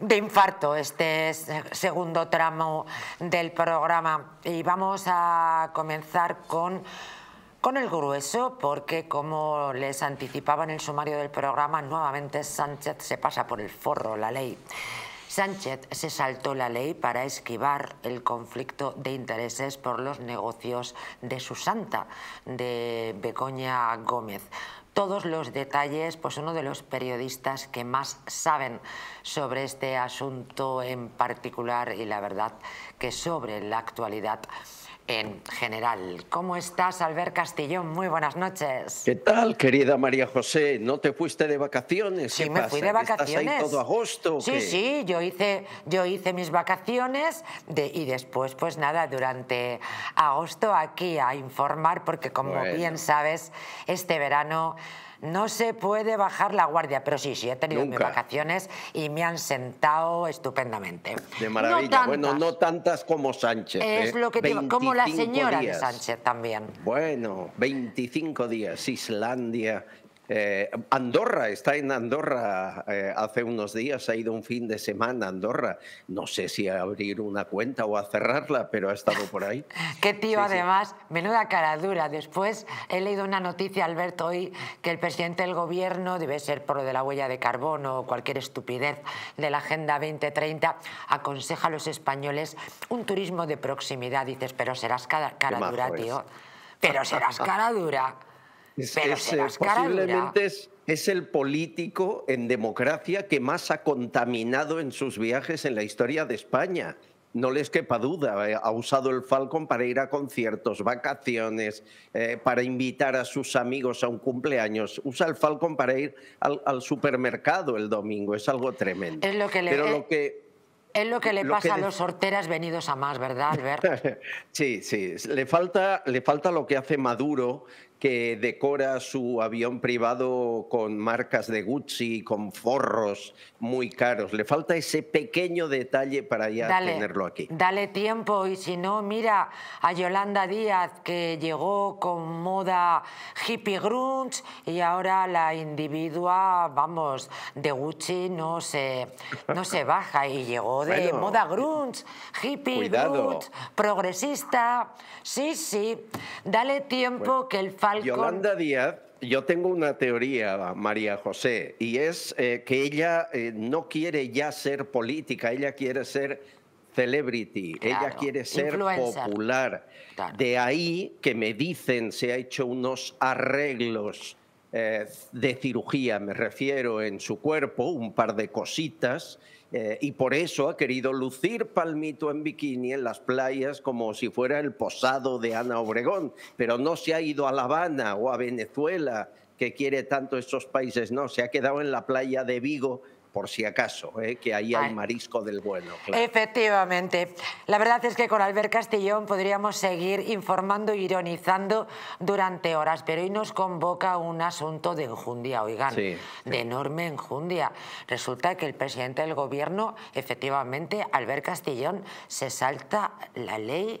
de infarto este segundo tramo del programa. Y vamos a comenzar con con el grueso, porque como les anticipaba en el sumario del programa, nuevamente Sánchez se pasa por el forro la ley. Sánchez se saltó la ley para esquivar el conflicto de intereses por los negocios de su santa, de Begoña Gómez todos los detalles, pues uno de los periodistas que más saben sobre este asunto en particular y la verdad que sobre la actualidad en general. ¿Cómo estás, Albert Castillo? Muy buenas noches. ¿Qué tal, querida María José? ¿No te fuiste de vacaciones? Sí, me fui de vacaciones. ¿Estás ahí todo agosto? Sí, sí, yo hice, yo hice mis vacaciones y después, pues nada, durante agosto aquí a informar, porque como bien sabes, este verano no se puede bajar la guardia, pero sí, sí, he tenido mis vacaciones y me han sentado estupendamente. De maravilla. bueno, no tantas como Sánchez. Es ¿eh? lo que te... como la señora de Sánchez también. Bueno, 25 días, Islandia eh, Andorra, está en Andorra eh, hace unos días, ha ido un fin de semana a Andorra. No sé si a abrir una cuenta o a cerrarla, pero ha estado por ahí. Qué tío, además, menuda cara dura. Después he leído una noticia, Alberto, hoy que el presidente del gobierno, debe ser por lo de la huella de carbono o cualquier estupidez de la Agenda 2030, aconseja a los españoles un turismo de proximidad. Dices, pero serás cara, cara dura, tío. Pero serás cara dura. Eh, es, es, el político en democracia que más ha contaminado en sus viajes en la historia de España. No les quepa duda, eh, ha usado el Falcon para ir a conciertos, vacaciones, eh, para invitar a sus amigos a un cumpleaños. Usa el Falcon para ir al, supermercado el domingo, es algo tremendo. Es lo que le, pasa a los sorteras venidos a más, ¿verdad, Albert? sí, sí. Le falta, le falta lo que hace Maduro, que decora su avión privado con marcas de Gucci, con forros muy caros. Le falta ese pequeño detalle para ya tenerlo aquí. Dale tiempo y si no, mira a Yolanda Díaz que llegó con moda hippie grunge y ahora la individua, vamos, de Gucci no se, no se baja y llegó de moda grunge, hippie cuidado. grunge, progresista. Sí, sí, dale tiempo que el Yolanda Díaz, yo tengo una teoría, María José, y es eh, que ella eh, no quiere ya ser política, ella quiere ser celebrity, ella quiere ser popular. De ahí que me dicen se ha hecho unos arreglos eh, de cirugía, me refiero, en su cuerpo, un par de cositas, eh, y por eso ha querido lucir palmito en bikini en las playas como si fuera el posado de Ana Obregón, pero no se ha ido a La Habana o a Venezuela, que quiere tanto estos países, no, se ha quedado en la playa de Vigo por si acaso, ¿eh? que ahí hay marisco del bueno. Efectivamente. La verdad es que con Albert Castillón podríamos seguir informando y ironizando durante horas, pero hoy nos convoca un asunto de enjundia, oigan, de enorme enjundia. Resulta que el presidente del gobierno, efectivamente, Albert Castillón, se salta la ley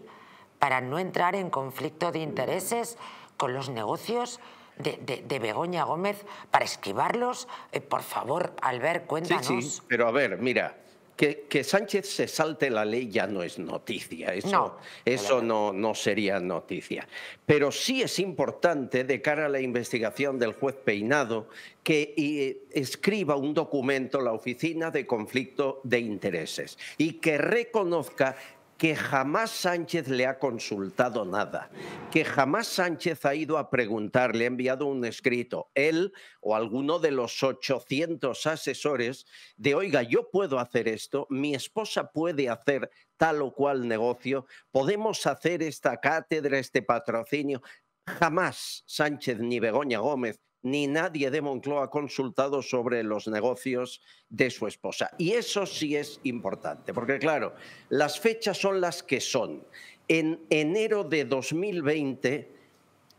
para no entrar en conflicto de intereses con los negocios de, Begoña Gómez para esquivarlos? Eh, por favor, Albert, cuéntanos. Sí, pero a ver, mira, que, Sánchez se salte la ley ya no es noticia, eso, no, eso no, no, sería noticia. Pero sí es importante, de cara a la investigación del juez Peinado, que eh, escriba un documento la Oficina de Conflicto de Intereses y que reconozca que jamás Sánchez le ha consultado nada, que jamás Sánchez ha ido a preguntar, le ha enviado un escrito, él o alguno de los 800 asesores, de, oiga, yo puedo hacer esto, mi esposa puede hacer tal o cual negocio, podemos hacer esta cátedra, este patrocinio. Jamás Sánchez ni Begoña Gómez ni nadie de Moncloa ha consultado sobre los negocios de su esposa. Y eso sí es importante, porque claro, las fechas son las que son. En enero de 2020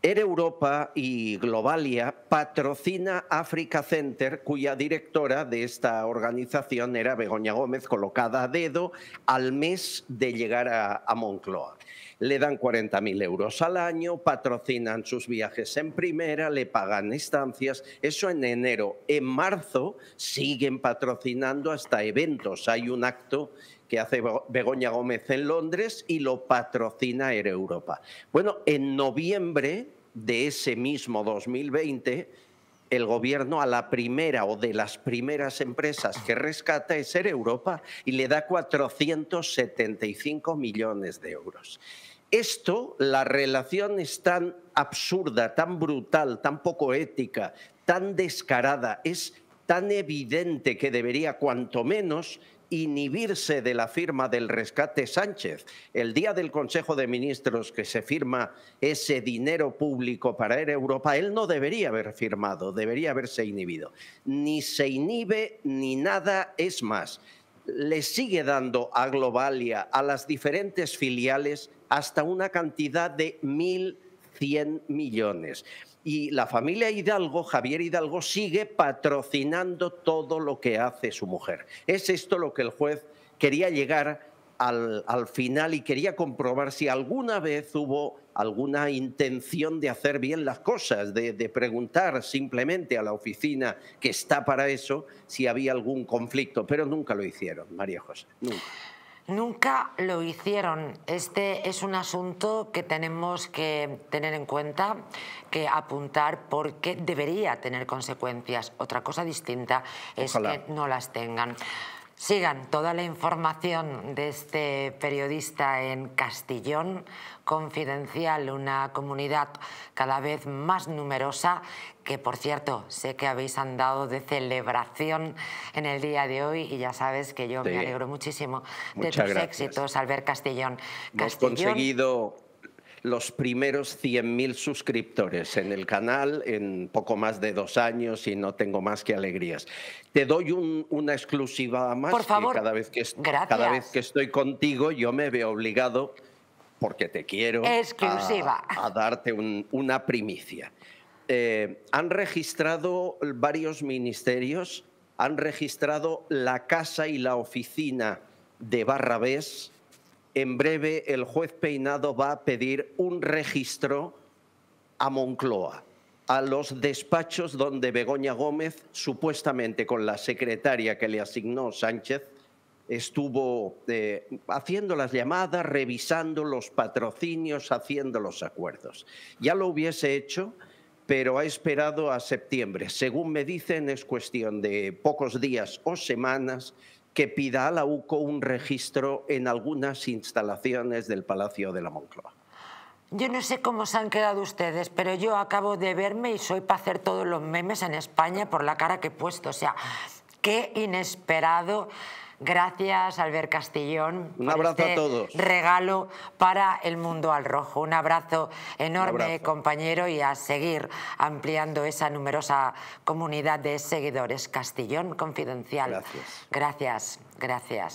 Air Europa y Globalia patrocina Africa Center, cuya directora de esta organización era Begoña Gómez, colocada a dedo al mes de llegar a, a Moncloa. Le dan 40.000 euros al año, patrocinan sus viajes en primera, le pagan estancias, eso en enero. En marzo siguen patrocinando hasta eventos. Hay un acto que hace Begoña Gómez en Londres y lo patrocina Air Europa. Bueno, en noviembre de ese mismo 2020, el gobierno a la primera o de las primeras empresas que rescata es Air Europa y le da 475 millones de euros. Esto, la relación es tan absurda, tan brutal, tan poco ética, tan descarada, es tan evidente que debería cuanto menos inhibirse de la firma del rescate Sánchez. El día del Consejo de Ministros que se firma ese dinero público para Europa, él no debería haber firmado, debería haberse inhibido. Ni se inhibe ni nada es más. Le sigue dando a Globalia, a las diferentes filiales, hasta una cantidad de mil 100 millones. Y la familia Hidalgo, Javier Hidalgo, sigue patrocinando todo lo que hace su mujer. Es esto lo que el juez quería llegar al, final y quería comprobar si alguna vez hubo alguna intención de hacer bien las cosas, de, de, preguntar simplemente a la oficina que está para eso si había algún conflicto, pero nunca lo hicieron, María José, nunca. Nunca lo hicieron. Este es un asunto que tenemos que tener en cuenta, que apuntar, porque debería tener consecuencias. Otra cosa distinta es que no las tengan. Sigan toda la información de este periodista en Castellón, Confidencial, una comunidad cada vez más numerosa que, por cierto, sé que habéis andado de celebración en el día de hoy y ya sabes que yo me alegro muchísimo de tus éxitos, al ver Castellón conseguido los primeros 100.000 suscriptores en el canal en poco más de dos años y no tengo más que alegrías. Te doy una exclusiva más. Por favor. cada, vez que estoy contigo yo me veo obligado, porque te quiero, exclusiva. A, darte una primicia. Eh, han registrado varios ministerios, han registrado la casa y la oficina de Barrabés en breve el juez Peinado va a pedir un registro a Moncloa, a los despachos donde Begoña Gómez, supuestamente con la secretaria que le asignó Sánchez, estuvo eh, haciendo las llamadas, revisando los patrocinios, haciendo los acuerdos. Ya lo hubiese hecho, pero ha esperado a septiembre. Según me dicen, es cuestión de pocos días o semanas que pida a la UCO un registro en algunas instalaciones del Palacio de la Moncloa. Yo no sé cómo se han quedado ustedes, pero yo acabo de verme y soy para hacer todos los memes en España por la cara que he puesto. O sea, qué inesperado Gracias, Albert Castillón. Un abrazo a este todos. Regalo para el mundo al rojo. Un abrazo enorme, compañero, y a seguir ampliando esa numerosa comunidad de seguidores. Castillón Confidencial. Gracias. Gracias, gracias.